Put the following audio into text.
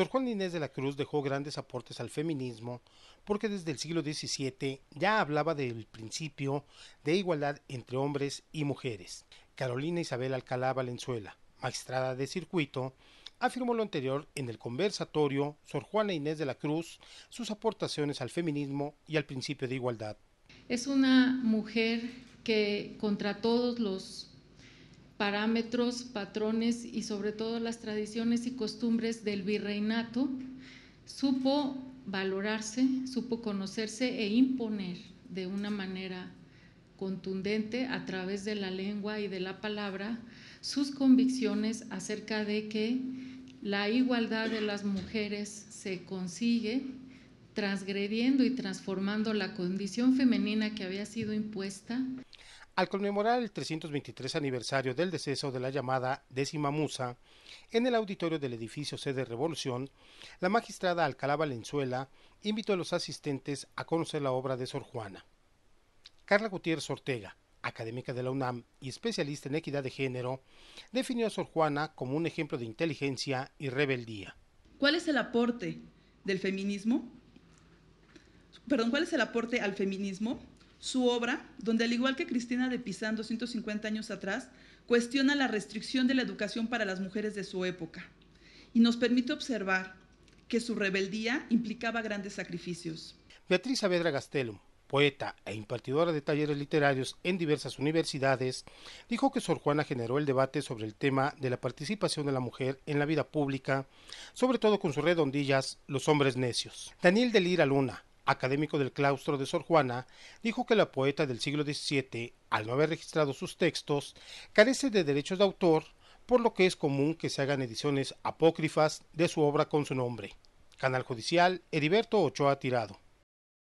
Sor Juana Inés de la Cruz dejó grandes aportes al feminismo porque desde el siglo XVII ya hablaba del principio de igualdad entre hombres y mujeres. Carolina Isabel Alcalá Valenzuela, magistrada de circuito, afirmó lo anterior en el conversatorio Sor Juana Inés de la Cruz, sus aportaciones al feminismo y al principio de igualdad. Es una mujer que contra todos los parámetros, patrones y sobre todo las tradiciones y costumbres del virreinato, supo valorarse, supo conocerse e imponer de una manera contundente a través de la lengua y de la palabra sus convicciones acerca de que la igualdad de las mujeres se consigue transgrediendo y transformando la condición femenina que había sido impuesta. Al conmemorar el 323 aniversario del deceso de la llamada décima musa, en el auditorio del edificio sede Revolución, la magistrada Alcalá Valenzuela invitó a los asistentes a conocer la obra de Sor Juana. Carla Gutiérrez Ortega, académica de la UNAM y especialista en equidad de género, definió a Sor Juana como un ejemplo de inteligencia y rebeldía. ¿Cuál es el aporte del feminismo? perdón, ¿cuál es el aporte al feminismo? Su obra, donde al igual que Cristina de Pizán 250 años atrás, cuestiona la restricción de la educación para las mujeres de su época y nos permite observar que su rebeldía implicaba grandes sacrificios. Beatriz Saavedra Gastelum, poeta e impartidora de talleres literarios en diversas universidades, dijo que Sor Juana generó el debate sobre el tema de la participación de la mujer en la vida pública, sobre todo con sus redondillas Los hombres necios. Daniel de Lira Luna, académico del claustro de Sor Juana, dijo que la poeta del siglo XVII, al no haber registrado sus textos, carece de derechos de autor, por lo que es común que se hagan ediciones apócrifas de su obra con su nombre. Canal Judicial, Heriberto Ochoa Tirado.